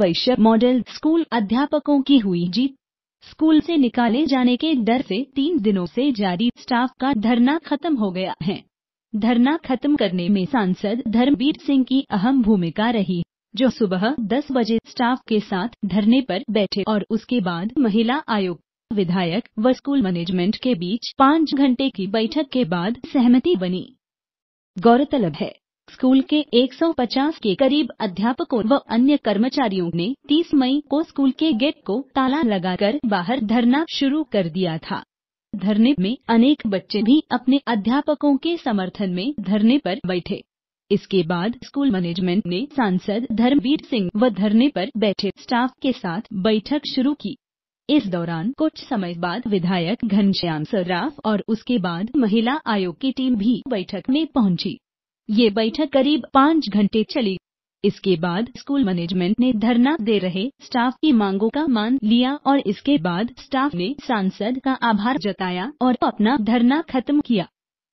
वैश्य model school अध्यापकों की हुई जीत स्कूल से निकाले जाने के डर से तीन दिनों से जारी स्टाफ का धरना खत्म हो गया है धरना खत्म करने में सांसद धर्मवीर सिंह की अहम भूमिका रही जो सुबह 10 बजे स्टाफ के साथ धरने पर बैठे और उसके बाद महिला आयोग विधायक व स्कूल मैनेजमेंट के बीच पाँच घंटे की बैठक के बाद सहमति बनी गौरतलब है स्कूल के 150 के करीब अध्यापकों व अन्य कर्मचारियों ने 30 मई को स्कूल के गेट को ताला लगाकर बाहर धरना शुरू कर दिया था धरने में अनेक बच्चे भी अपने अध्यापकों के समर्थन में धरने पर बैठे इसके बाद स्कूल मैनेजमेंट ने सांसद धर्मवीर सिंह व धरने पर बैठे स्टाफ के साथ बैठक शुरू की इस दौरान कुछ समय बाद विधायक घनश्याम सर्राफ और उसके बाद महिला आयोग की टीम भी बैठक में पहुंची ये बैठक करीब पाँच घंटे चली इसके बाद स्कूल मैनेजमेंट ने धरना दे रहे स्टाफ की मांगों का मान लिया और इसके बाद स्टाफ ने सांसद का आभार जताया और अपना धरना खत्म किया